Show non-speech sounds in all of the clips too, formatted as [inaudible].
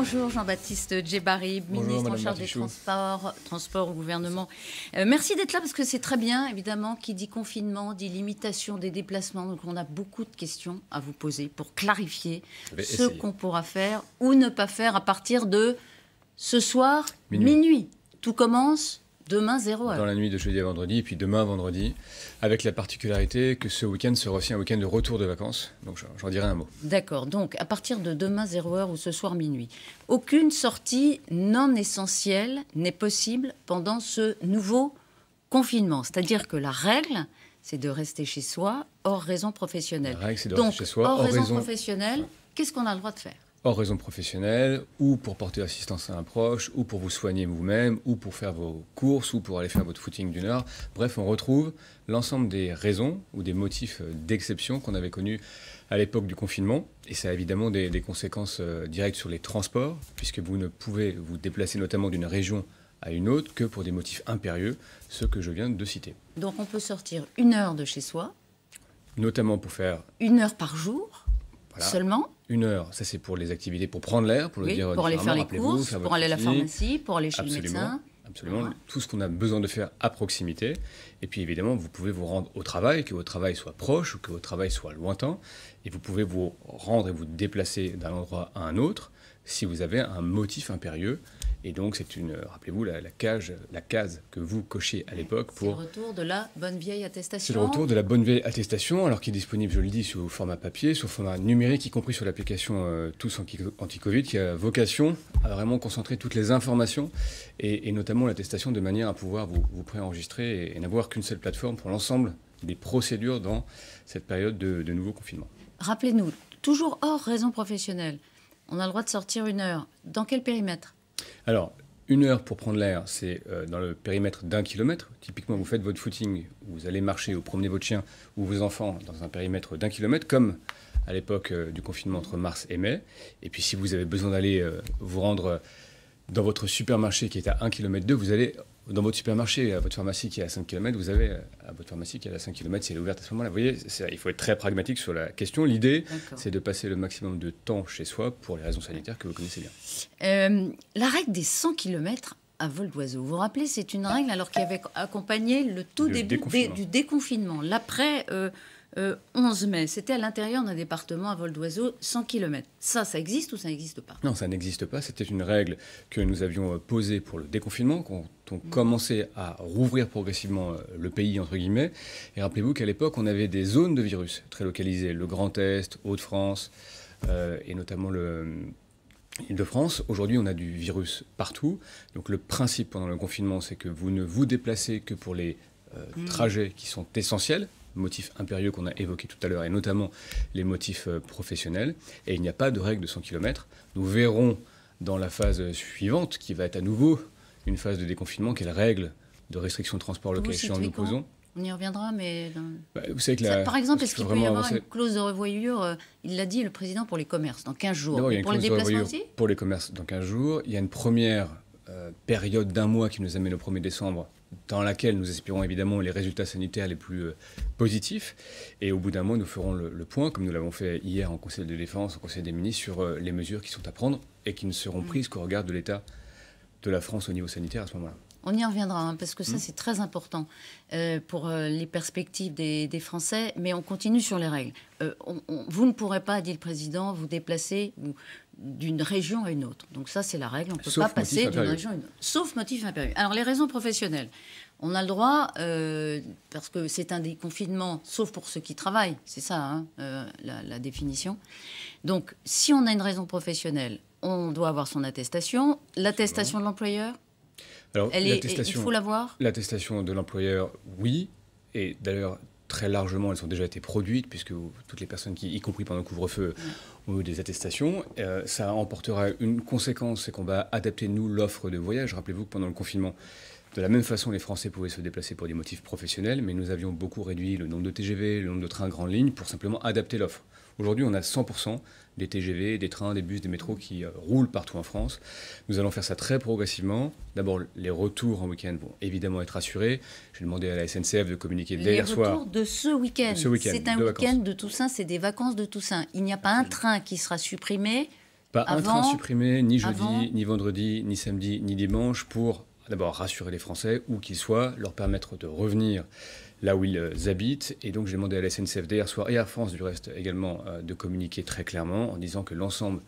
Bonjour Jean-Baptiste Djebari, ministre en charge des transports, au gouvernement. Euh, merci d'être là parce que c'est très bien, évidemment, qui dit confinement, dit limitation des déplacements. Donc on a beaucoup de questions à vous poser pour clarifier ce qu'on pourra faire ou ne pas faire à partir de ce soir, minuit. Tout commence Demain, 0 heure. Dans la nuit de jeudi à vendredi, puis demain, vendredi, avec la particularité que ce week-end sera aussi un week-end de retour de vacances. Donc, j'en dirai un mot. D'accord. Donc, à partir de demain, 0 heure ou ce soir, minuit, aucune sortie non essentielle n'est possible pendant ce nouveau confinement. C'est-à-dire que la règle, c'est de rester chez soi hors raison professionnelle. Donc, hors, raison professionnelle. Qu'est-ce qu'on a le droit de faire hors raison professionnelle, ou pour porter assistance à un proche, ou pour vous soigner vous-même, ou pour faire vos courses, ou pour aller faire votre footing d'une heure. Bref, on retrouve l'ensemble des raisons ou des motifs d'exception qu'on avait connus à l'époque du confinement. Et ça a évidemment des, des conséquences euh, directes sur les transports, puisque vous ne pouvez vous déplacer notamment d'une région à une autre que pour des motifs impérieux, ceux que je viens de citer. Donc on peut sortir une heure de chez soi. Notamment pour faire... Une heure par jour une heure, ça c'est pour les activités, pour prendre l'air, pour le dire pour aller faire les courses, pour aller à la pharmacie, pour aller chez le médecin. Absolument, tout ce qu'on a besoin de faire à proximité. Et puis évidemment, vous pouvez vous rendre au travail, que votre travail soit proche ou que votre travail soit lointain. Et vous pouvez vous rendre et vous déplacer d'un endroit à un autre si vous avez un motif impérieux et donc, c'est une, euh, rappelez-vous, la, cage, la case que vous cochez à l'époque pour. C'est le retour de la bonne vieille attestation. C'est le retour de la bonne vieille attestation, alors qui est disponible, je le dis, sous format papier, sous format numérique, y compris sur l'application euh, Tous Anti-Covid, qui a vocation à vraiment concentrer toutes les informations et, notamment l'attestation de manière à pouvoir vous, préenregistrer et, n'avoir qu'une seule plateforme pour l'ensemble des procédures dans cette période de, de nouveau confinement. Rappelez-nous, toujours hors raison professionnelle, on a le droit de sortir une heure. Dans quel périmètre alors, une heure pour prendre l'air, c'est euh, dans le périmètre d'un kilomètre. Typiquement, vous faites votre footing, vous allez marcher ou promener votre chien ou vos enfants dans un périmètre d'un kilomètre, comme à l'époque euh, du confinement entre mars et mai. Et puis, si vous avez besoin d'aller euh, vous rendre dans votre supermarché qui est à 1 km 2, vous allez dans votre supermarché, à votre pharmacie qui est à 5 km, vous avez euh, à votre pharmacie qui est à 5 km si elle est ouverte à ce moment-là. Vous voyez, il faut être très pragmatique sur la question. L'idée, c'est de passer le maximum de temps chez soi pour les raisons sanitaires que vous connaissez bien. Euh, la règle des 100 km à vol d'oiseau. Vous vous rappelez, c'est une règle alors qui avait accompagné le tout début du déconfinement, l'après euh, 11 euh, mai. C'était à l'intérieur d'un département à vol d'oiseau, 100 km. Ça, ça existe ou ça n'existe pas Non, ça n'existe pas. C'était une règle que nous avions euh, posée pour le déconfinement, quand on mhm. commençait à rouvrir progressivement euh, le pays, entre guillemets. Et rappelez-vous qu'à l'époque, on avait des zones de virus très localisées, le Grand Est, Hauts-de-France, et notamment lîle de france aujourd'hui on a du virus partout. Donc le principe pendant le confinement, c'est que vous ne vous déplacez que pour les mhm. trajets qui sont essentiels, motifs impérieux qu'on a évoqués tout à l'heure, et notamment les motifs euh, professionnels. Et il n'y a pas de règle de 100 km. Nous verrons dans la phase suivante, qui va être à nouveau une phase de déconfinement, quelles règles de restriction de transport local nous posons. On y reviendra, mais. Euh, bah, vous savez que la... par exemple, est-ce qu'il peut y avoir une clause de revoyure euh, Il l'a dit, le président, pour les commerces, dans 15 jours. il y une pour clause les aussi Pour les commerces, dans 15 jours. Il y a une première période d'un mois qui nous amène le 1er décembre dans laquelle nous espérons évidemment les résultats sanitaires les plus euh, positifs. Et au bout d'un mois, nous ferons le, point, comme nous l'avons fait hier en Conseil de défense, en Conseil des ministres, sur euh, les mesures qui sont à prendre et qui ne seront mmh. prises qu'au regard de l'état de la France au niveau sanitaire à ce moment-là. On y reviendra, hein, parce que ça, hmm. c'est très important euh, pour euh, les perspectives des, Français, mais on continue sur les règles. Euh, vous ne pourrez pas, dit le Président, vous déplacer d'une région à une autre. Donc ça, c'est la règle, on ne peut pas passer d'une région à une autre. Sauf motif impérieux. Alors, les raisons professionnelles. On a le droit, parce que c'est un déconfinement, sauf pour ceux qui travaillent, c'est ça hein, la, définition. Donc, si on a une raison professionnelle, on doit avoir son attestation, l'attestation de l'employeur, alors, il faut l'avoir L'attestation de l'employeur, oui. Et d'ailleurs, très largement, elles ont déjà été produites, puisque toutes les personnes qui, y compris pendant le couvre-feu, ont eu des attestations. Euh, ça emportera une conséquence, c'est qu'on va adapter, nous, l'offre de voyage. Rappelez-vous que pendant le confinement, de la même façon, les Français pouvaient se déplacer pour des motifs professionnels, mais nous avions beaucoup réduit le nombre de TGV, le nombre de trains grandes lignes, pour simplement adapter l'offre. Aujourd'hui, on a 100% des TGV, des trains, des bus, des métros qui euh, roulent partout en France. Nous allons faire ça très progressivement. D'abord, les retours en week-end vont évidemment être assurés. J'ai demandé à la SNCF de communiquer dès hier soir. Les retours de ce week-end. C'est week un week-end de Toussaint, c'est des vacances de Toussaint. Il n'y a pas un train qui sera supprimé. Pas un train supprimé, ni jeudi, ni vendredi, ni samedi, ni dimanche, pour d'abord rassurer les Français, où qu'ils soient, leur permettre de revenir là où ils euh, habitent. Et donc j'ai demandé à la SNCF hier soir et à France du reste également euh, de communiquer très clairement en disant que l'ensemble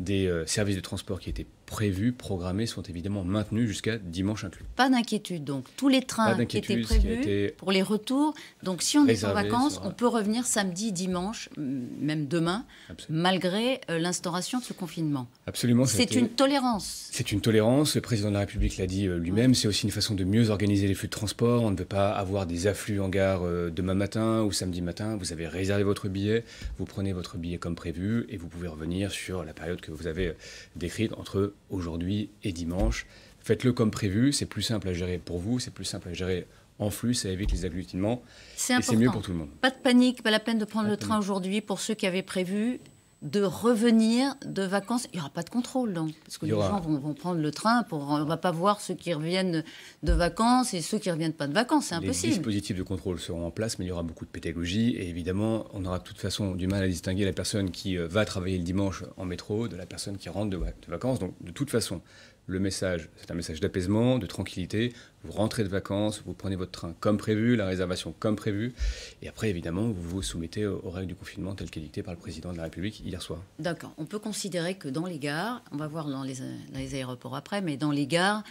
des euh, services de transport qui étaient prévus, programmés, sont évidemment maintenus jusqu'à dimanche inclus. Pas d'inquiétude donc. Tous les trains qui étaient prévus pour les retours, donc si on est en vacances, on euh, peut revenir samedi, dimanche, même demain, malgré euh, l'instauration de ce confinement. Absolument. C'est une tolérance. C'est une tolérance, le président de la République l'a dit euh, lui-même, c'est aussi une façon de mieux organiser les flux de transport. On ne veut pas avoir des afflux en gare demain matin ou samedi matin. Vous avez réservé votre billet, vous prenez votre billet comme prévu et vous pouvez revenir sur la période que vous avez décrite entre aujourd'hui et dimanche. Faites-le comme prévu, c'est plus simple à gérer pour vous, c'est plus simple à gérer en flux, ça évite les agglutinements. C'est mieux pour tout le monde. Pas de panique, pas la peine de prendre le train aujourd'hui pour ceux qui avaient prévu de revenir de vacances. Il n'y aura pas de contrôle, donc, parce que les gens vont, prendre le train. Pour, on ne va pas voir ceux qui reviennent de vacances et ceux qui ne reviennent pas de vacances. C'est impossible. Les dispositifs de contrôle seront en place, mais il y aura beaucoup de pédagogie. Et évidemment, on aura de toute façon du mal à distinguer la personne qui euh, va travailler le dimanche en métro de la personne qui rentre de vacances. Donc, de toute façon, le message, c'est un message d'apaisement, de tranquillité. Vous rentrez de vacances, vous prenez votre train comme prévu, la réservation comme prévu. Et après, évidemment, vous vous soumettez aux règles du confinement telles qu'édictées par le président de la République hier soir. D'accord. On peut considérer que dans les gares, on va voir dans les, dans les aéroports après, mais dans les gares,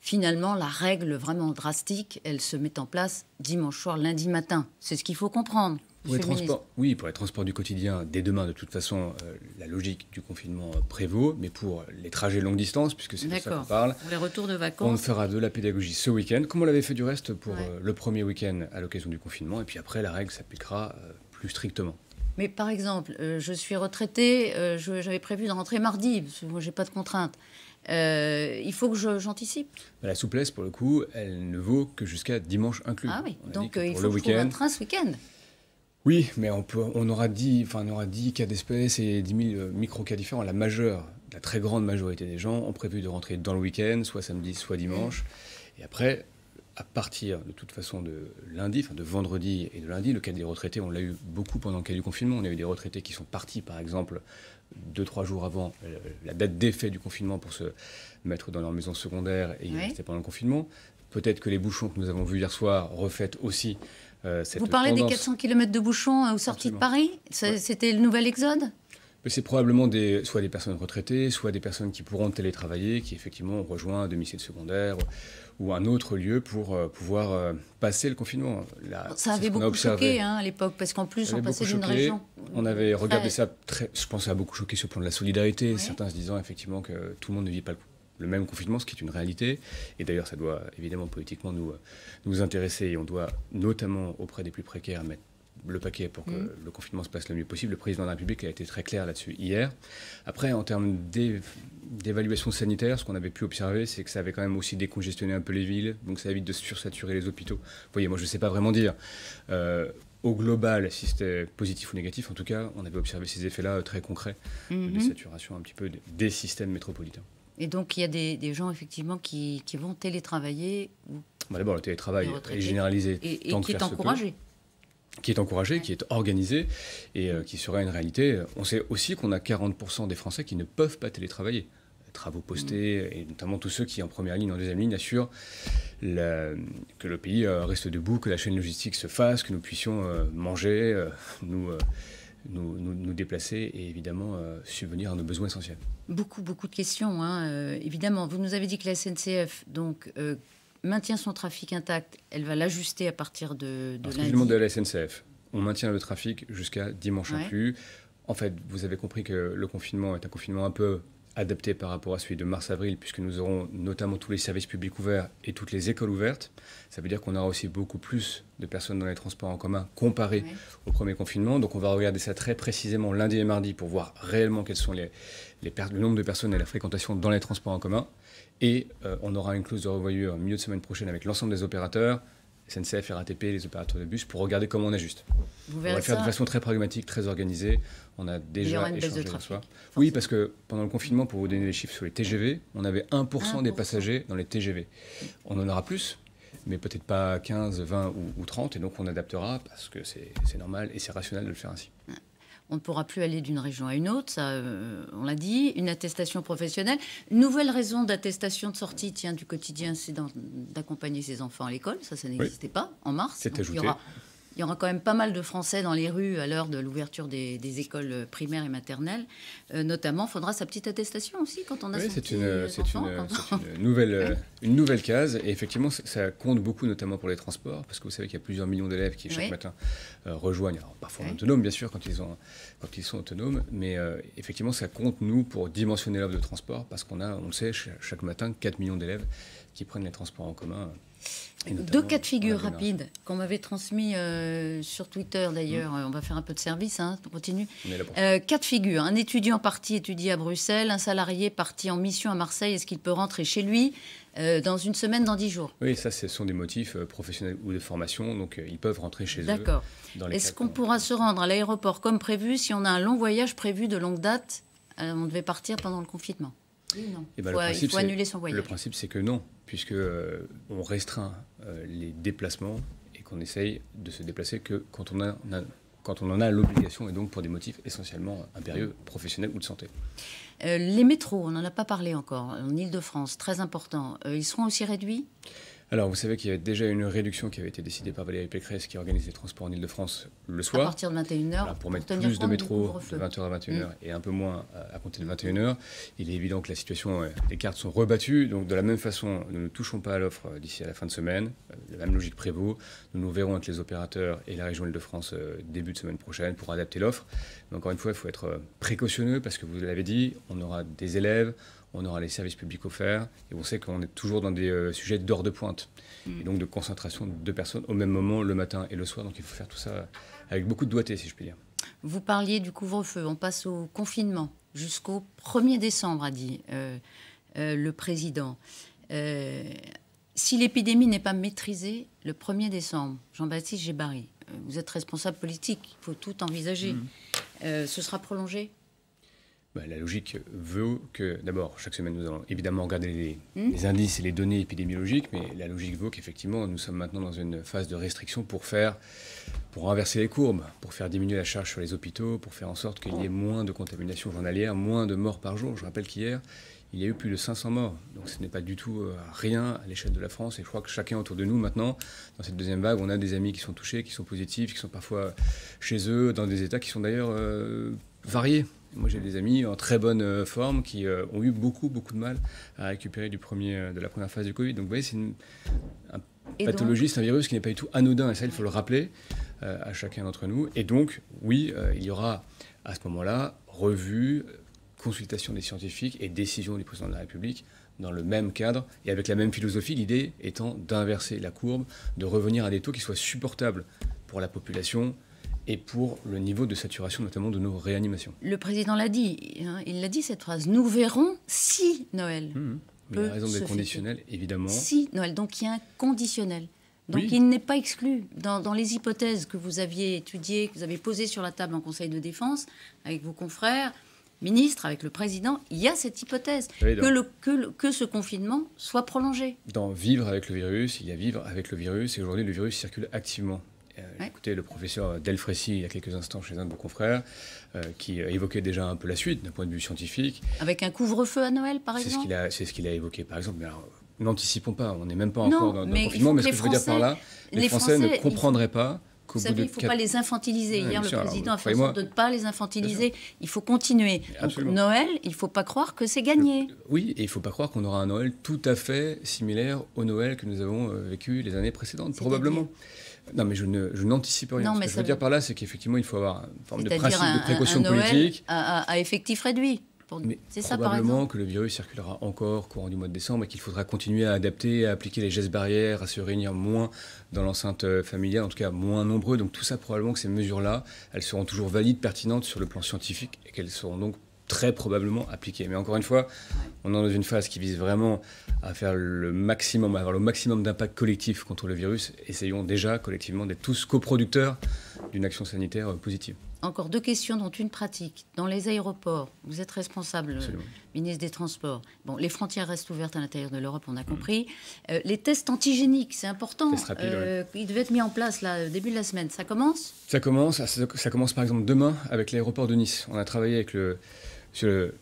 finalement, la règle vraiment drastique, elle se met en place dimanche soir, lundi matin. C'est ce qu'il faut comprendre pour les transports, oui, pour les transports du quotidien, dès demain, de toute façon, euh, la logique du confinement prévaut, mais pour les trajets longue distance, puisque c'est de ça qu'on parle, pour les retours de vacances. on fera de la pédagogie ce week-end, comme on l'avait fait du reste pour euh, le premier week-end à l'occasion du confinement, et puis après, la règle s'appliquera euh, plus strictement. Mais par exemple, je suis retraitée, j'avais prévu de rentrer mardi, parce que moi, j'ai pas de contraintes. il faut que j'anticipe. Bah, la souplesse, pour le coup, elle ne vaut que jusqu'à dimanche inclus. Ah oui, donc il faut que je un train ce week-end. Oui, mais on, aura dit, enfin, on aura dit cas d'espèce et 10 euh, micro-cas différents. La majeure, la très grande majorité des gens ont prévu de rentrer dans le week-end, soit samedi, soit dimanche. Et après, à partir de toute façon de lundi, enfin de vendredi et de lundi, le cas des retraités, on l'a eu beaucoup pendant le cas du confinement. On a eu des retraités qui sont partis, par exemple, deux, trois jours avant euh, la date d'effet du confinement pour se mettre dans leur maison secondaire et y rester pendant le confinement. Peut-être que les bouchons que nous avons vus hier soir refaites aussi euh, Vous parlez des 400 km de bouchons aux euh, sorties de Paris C'était le nouvel exode c'est probablement des, soit des personnes retraitées, soit des personnes qui pourront télétravailler, qui effectivement ont rejoint un domicile secondaire ou, un autre lieu pour euh, pouvoir passer le confinement. ça avait beaucoup choqué hein, à l'époque, parce qu'en plus on passait d'une région. On avait regardé ça, très, je pense, ça a beaucoup choqué sur le plan de la solidarité, certains se disant effectivement que tout le monde ne vit pas le coup le même confinement, ce qui est une réalité. Et d'ailleurs, ça doit évidemment politiquement nous, euh, nous intéresser. Et on doit notamment auprès des plus précaires mettre le paquet pour que mmh. le confinement se passe le mieux possible. Le président de la République a été très clair là-dessus hier. Après, en termes d'évaluation sanitaire, ce qu'on avait pu observer, c'est que ça avait quand même aussi décongestionné un peu les villes, donc ça évite de sursaturer les hôpitaux. Vous voyez, moi je ne sais pas vraiment dire. Euh, au global, si c'était positif ou négatif, en tout cas, on avait observé ces effets-là euh, très concrets mmh de saturation un petit peu des systèmes métropolitains. Et donc, il y a des, gens, effectivement, qui, vont télétravailler. Ou D'abord, le télétravail est généralisé. Et, qui est encouragé. qui est encouragé, qui est organisé et euh, qui serait une réalité. On sait aussi qu'on a 40% des Français qui ne peuvent pas télétravailler. Travaux postés, mm. et notamment tous ceux qui, en première ligne, en deuxième ligne, assurent que le pays euh, reste debout, que la chaîne logistique se fasse, que nous puissions euh, manger, nous nous, déplacer et évidemment euh, subvenir à nos besoins essentiels. Beaucoup, beaucoup de questions, hein, euh, évidemment. Vous nous avez dit que la SNCF donc, euh, maintient son trafic intact, elle va l'ajuster à partir de, de lundi. de la SNCF, on maintient le trafic jusqu'à dimanche ouais. plus. En fait, vous avez compris que le confinement est un confinement un peu adapté par rapport à celui de mars-avril, puisque nous aurons notamment tous les services publics ouverts et toutes les écoles ouvertes. Ça veut dire qu'on aura aussi beaucoup plus de personnes dans les transports en commun comparé au premier confinement. Donc on va regarder ça très précisément lundi et mardi pour voir réellement quelles sont les, les le nombre de personnes et la fréquentation dans les transports en commun. Et euh, on aura une clause de revoyure milieu de semaine prochaine avec l'ensemble des opérateurs SNCF, RATP, les opérateurs de bus, pour regarder comment on ajuste. on va le faire de façon très pragmatique, très organisée. On a déjà échangé de soir. Oui, parce que pendant le confinement, pour vous donner les chiffres sur les TGV, on avait 1%, des passagers dans les TGV. On en aura plus, mais peut-être pas 15, 20 ou, ou 30, et donc on adaptera parce que c'est normal et c'est rationnel de le faire ainsi on ne pourra plus aller d'une région à une autre, ça, euh, on l'a dit, une attestation professionnelle. Nouvelle raison d'attestation de sortie, tient du quotidien, c'est d'accompagner ses enfants à l'école, ça, ça n'existait pas en mars. C'est ajouté il y aura quand même pas mal de Français dans les rues à l'heure de l'ouverture des, écoles euh, primaires et maternelles. Euh, notamment, il faudra sa petite attestation aussi quand on a euh, c'est une, une, une, [laughs] nouvelle, une nouvelle case. Et effectivement, ça compte beaucoup, notamment pour les transports, parce que vous savez qu'il y a plusieurs millions d'élèves qui, chaque matin, rejoignent, parfois en autonomes, bien sûr, quand ils, sont autonomes. Mais effectivement, ça compte, nous, pour dimensionner l'offre de transport, parce qu'on a, on le sait, chaque matin, 4 millions d'élèves qui prennent les transports en commun deux cas de figure rapides qu'on m'avait transmis euh, sur Twitter d'ailleurs. Hmm. Euh, on va faire un peu de service, hein. on continue. Quatre euh, cas figure. Un étudiant parti étudier à Bruxelles, un salarié parti en mission à Marseille, est-ce qu'il peut rentrer chez lui dans une semaine, dans dix jours. Oui, ça, ce sont des motifs professionnels ou de formation, donc ils peuvent rentrer chez eux. D'accord. Est-ce qu'on pourra se rendre à l'aéroport comme prévu si on a un long voyage prévu de longue date On devait partir pendant le confinement annuler son voyage. Le principe, c'est que non, puisque euh, on restreint euh, les déplacements et qu'on essaye de se déplacer que quand on, quand on en a l'obligation et donc pour des motifs essentiellement impérieux, professionnels ou de santé. Euh, les métros, on n'en a pas parlé encore, en Ile-de-France, très important, ils seront aussi réduits alors, vous savez qu'il y avait déjà une réduction qui avait été décidée par Valérie Pécresse qui organise les transports en Ile-de-France le soir. À partir de 21h. pour, pour mettre plus de métro de 20h à 21h mm. et un peu moins à, à compter de 21h. Il est évident que la situation, les euh, cartes sont rebattues. Donc, de la même façon, nous ne touchons pas à l'offre euh, d'ici à la fin de semaine. Euh, la même logique prévaut. Nous nous verrons avec les opérateurs et la région Ile-de-France début de semaine prochaine pour adapter l'offre. Mais encore une fois, il faut être précautionneux parce que vous l'avez dit, on aura des élèves, on aura les services publics offerts, et on sait qu'on est toujours dans des euh, sujets d'or de pointe, mm. et donc de concentration de personnes au même moment, le matin et le soir. Donc il faut faire tout ça avec beaucoup de doigté, si je puis dire. Vous parliez du couvre-feu, on passe au confinement jusqu'au 1er décembre, a dit euh, euh, le président. si l'épidémie n'est pas maîtrisée le 1er décembre, Jean-Baptiste Gébari, vous êtes responsable politique, il faut tout envisager. Mm. ce sera prolongé bah, la logique veut que, d'abord, chaque semaine, nous allons évidemment regarder hmm. les, indices et les données épidémiologiques, mais la logique veut qu'effectivement, nous sommes maintenant dans une phase de restriction pour faire, pour renverser les courbes, pour faire diminuer la charge sur les hôpitaux, pour faire en sorte qu'il y ait moins de contaminations journalières, moins de morts par jour. Je rappelle qu'hier, il y a eu plus de 500 morts. Donc ce n'est pas du tout euh, rien à l'échelle de la France. Et je crois que chacun autour de nous maintenant, dans cette deuxième vague, on a des amis qui sont touchés, qui sont positifs, qui sont parfois chez eux, dans des états qui sont d'ailleurs euh, variés. Moi, j'ai des amis en très bonne euh, forme qui euh, ont eu beaucoup, beaucoup de mal à récupérer du premier, euh, de la première phase du Covid. Donc, vous voyez, c'est une, un pathologie, c'est un virus qui n'est pas du tout anodin, et ça, il faut le rappeler à chacun d'entre nous. Et donc, oui, il y aura à ce moment-là revue, consultation des scientifiques et décision du président de la République dans le même cadre et avec la même philosophie, l'idée étant d'inverser la courbe, de revenir à des taux qui soient supportables pour la population, et pour le niveau de saturation notamment de nos réanimations. Le président l'a dit, hein, il l'a dit cette phrase, nous verrons si Noël. Mmh. Peut il raison conditionnel, évidemment. Si Noël, donc il y a un conditionnel. Donc il n'est pas exclu. Dans, les hypothèses que vous aviez étudiées, que vous avez posées sur la table en Conseil de défense, avec vos confrères, ministres, avec le président, il y a cette hypothèse que, le, que, ce confinement soit prolongé. Dans Vivre avec le virus, il y a Vivre avec le virus, et aujourd'hui le virus circule activement. Euh, écoutez, le professeur Delfrécy, il y a quelques instants, chez un de vos confrères, euh, qui euh, évoquait déjà un peu la suite d'un point de vue scientifique. Avec un couvre-feu à Noël, par exemple C'est ce qu'il a, évoqué, par exemple. Mais alors, n'anticipons pas, on n'est même pas encore dans, le confinement, mais ce que je veux dire par là, les, Français, ne comprendraient pas vous savez, il ne faut pas les infantiliser. Hier, le président a fait en sorte de ne pas les infantiliser. Il faut continuer. Donc, Noël, il ne faut pas croire que c'est gagné. Oui, et il ne faut pas croire qu'on aura un Noël tout à fait similaire au Noël que nous avons vécu les années précédentes, probablement. Non, mais je, n'anticipe rien. Ce que je veux dire par là, c'est qu'effectivement, il faut avoir une forme de principe de précaution politique. À, effectif réduit. C'est ça, par exemple. que le virus circulera encore courant du mois de décembre et qu'il faudra continuer à adapter, à appliquer les gestes barrières, à se réunir moins dans l'enceinte euh, familiale, en tout cas moins nombreux. Donc tout ça, probablement que ces mesures-là, elles seront toujours valides, pertinentes sur le plan scientifique et qu'elles seront donc très probablement appliqué. Mais encore une fois, on est dans une phase qui vise vraiment à faire le maximum, à avoir le maximum d'impact collectif contre le virus. Essayons déjà collectivement d'être tous coproducteurs d'une action sanitaire positive. Encore deux questions, dont une pratique. Dans les aéroports, vous êtes responsable, euh, ministre des Transports. Bon, les frontières restent ouvertes à l'intérieur de l'Europe, on a mmh. compris. Euh, les tests antigéniques, c'est important. euh, Ils devaient être mis en place là, début de la semaine. Ça commence Ça commence. ça, commence par exemple demain avec l'aéroport de Nice. On a travaillé avec le, Monsieur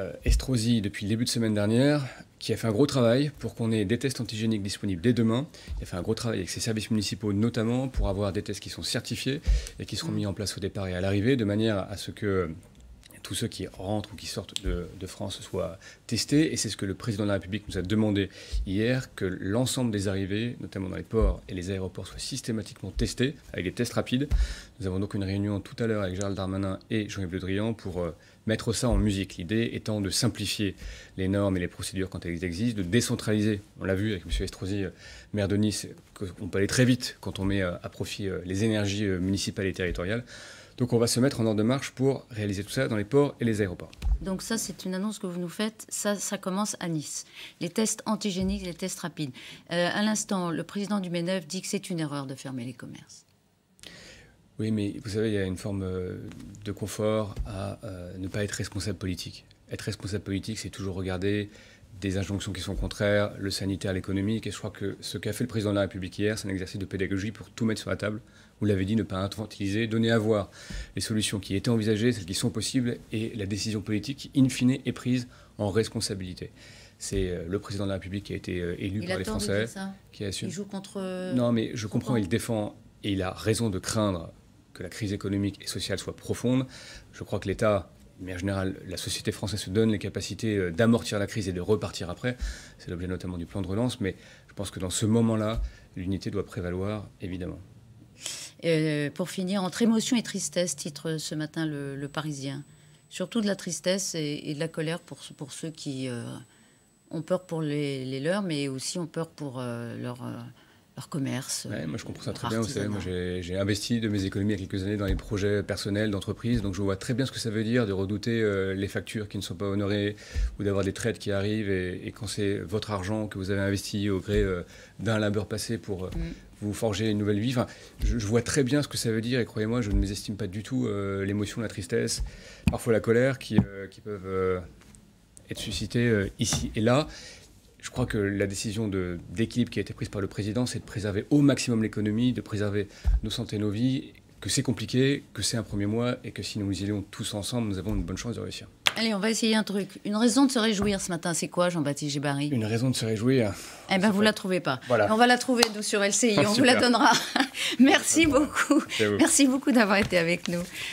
euh, Estrosi, depuis le début de semaine dernière, qui a fait un gros travail pour qu'on ait des tests antigéniques disponibles dès demain. Il a fait un gros travail avec ses services municipaux notamment pour avoir des tests qui sont certifiés et qui seront mm. mis en place au départ et à l'arrivée, de manière à ce que tous ceux qui rentrent ou qui sortent de, France soient testés. Et c'est ce que le président de la République nous a demandé hier, que l'ensemble des arrivées, notamment dans les ports et les aéroports, soient systématiquement testés avec des tests rapides. Nous avons donc une réunion tout à l'heure avec Gérald Darmanin et Jean-Yves Le Drian pour euh, mettre ça en musique. L'idée étant de simplifier les normes et les procédures quand elles existent, de décentraliser. On l'a vu avec M. Estrosi, euh, maire de Nice, qu'on peut aller très vite quand on met euh, à profit les énergies municipales et territoriales. Donc on va se mettre en ordre de marche pour réaliser tout ça dans les ports et les aéroports. Donc ça, c'est une annonce que vous nous faites. Ça, ça commence à Nice. Les tests antigéniques, les tests rapides. Euh, à l'instant, le président du MENEF dit que c'est une erreur de fermer les commerces. Oui, mais vous savez, il y a une forme euh, de confort à euh, ne pas être responsable politique. Être responsable politique, c'est toujours regarder des injonctions qui sont contraires, le sanitaire, l'économique. Et je crois que ce qu'a fait le président de la République hier, c'est un exercice de pédagogie pour tout mettre sur la table. Vous l'avez dit, ne pas infantiliser, donner à voir les solutions qui étaient envisagées, celles qui sont possibles, et la décision politique in fine, est prise en responsabilité. C'est euh, le président de la République qui a été euh, élu par les Français, qui a Il joue contre. Euh, non, mais je comprends, il défend et il a raison de craindre que la crise économique et sociale soit profonde. Je crois que l'État mais en général, la société française se donne les capacités euh, d'amortir la crise et de repartir après. C'est l'objet notamment du plan de relance, mais je pense que dans ce moment-là, l'unité doit prévaloir, évidemment. Euh, pour finir, entre émotion et tristesse, titre euh, ce matin le, Parisien. Surtout de la tristesse et, de la colère pour, pour ceux qui ont peur pour les, leurs, mais aussi ont peur pour leur leur commerce. moi, je comprends ça très bien. Vous savez, moi, j'ai investi de mes économies il y a quelques années dans les projets personnels d'entreprise, donc je vois très bien ce que ça veut dire de redouter euh, les factures qui ne sont pas honorées ou d'avoir des traites qui arrivent. Et, quand c'est votre argent que vous avez investi au gré euh, d'un labeur passé pour euh, mm. vous forger une nouvelle vie, enfin, je, vois très bien ce que ça veut dire. Et croyez-moi, je ne mésestime pas du tout l'émotion, la tristesse, parfois la colère qui, qui peuvent être suscitées ici et là je crois que la décision d'équilibre qui a été prise par le président, c'est de préserver au maximum l'économie, de préserver nos santé, nos vies, que c'est compliqué, que c'est un premier mois et que si nous y allons tous ensemble, nous avons une bonne chance de réussir. Allez, on va essayer un truc. Une raison de se réjouir ce matin, c'est quoi, Jean-Baptiste Gébari Une raison de se réjouir. Eh bien, vous ne la trouvez pas. On va la trouver, nous, sur LCI. Ah, on vous la donnera. [laughs] Merci beaucoup. Merci beaucoup d'avoir été avec nous.